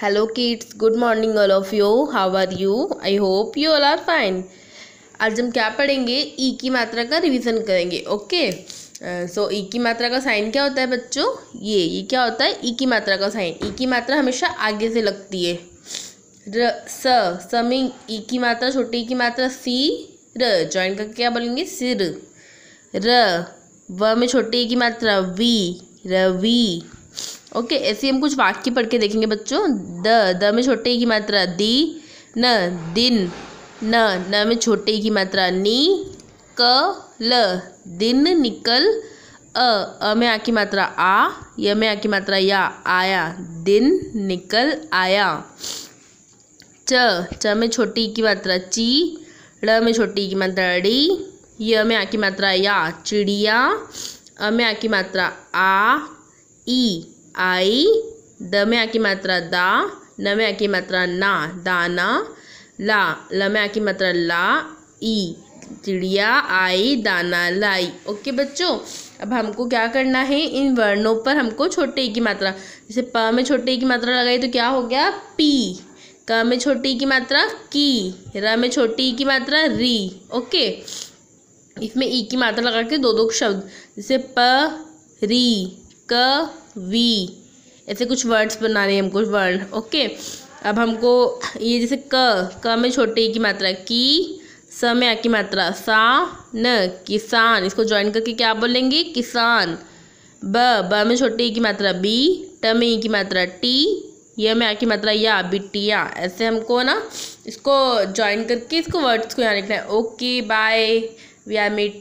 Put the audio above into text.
hello kids good morning all of you how are you I hope you all are fine आज हम क्या पढ़ेंगे ई e की मात्रा का रिवीजन करेंगे ओके सो ई की मात्रा का साइन क्या होता है बच्चों ये ये क्या होता है ई e की मात्रा का साइन ई e की मात्रा हमेशा आगे से लगती है र स स ई e की मात्रा छोटी ई e की मात्रा सी र ज्वाइन करके क्या बोलेंगे सिर र व में छोटी ई e की मात्रा वी रवि ओके ऐसे हम कुछ वाक्य पढ़ के देखेंगे बच्चों द द में छोटे की मात्रा दी न दिन न न में छोटे की मात्रा नी क ल दिन निकल अ अ में आ की मात्रा आ य में आ की मात्रा या आया दिन निकल आया च च में छोटी की मात्रा ची ड़ में छोटी की मात्रा डी य में आ की मात्रा या चिड़िया अ में आ की मात्रा आ ई आई द में आ की मात्रा दा न में आ की मात्रा ना दाना ला ल में आ की मात्रा ला ई चिड़िया आई दाना लाई ओके बच्चों अब हमको क्या करना है इन वर्णों पर हमको छोटे की मात्रा जैसे प में छोटे की मात्रा लगाई तो क्या हो गया पी क में छोटी की मात्रा की र में छोटी की मात्रा री ओके इसमें ई की मात्रा लगा के दो दो शब्द जैसे प री कवी ऐसे कुछ वर्ड्स बनाने हैं हमको वर्ण ओके अब हमको ये जैसे क क में छोटे की मात्रा की स में आ की मात्रा सा न किसान इसको ज्वाइन करके क्या बोलेंगे किसान ब ब में छोटे की मात्रा बी ट में ई की मात्रा टी य में आ की मात्रा या बिटिया ऐसे हमको ना इसको ज्वाइन करके इसको वर्ड्स को यहाँ लिखना है okay bye we are meet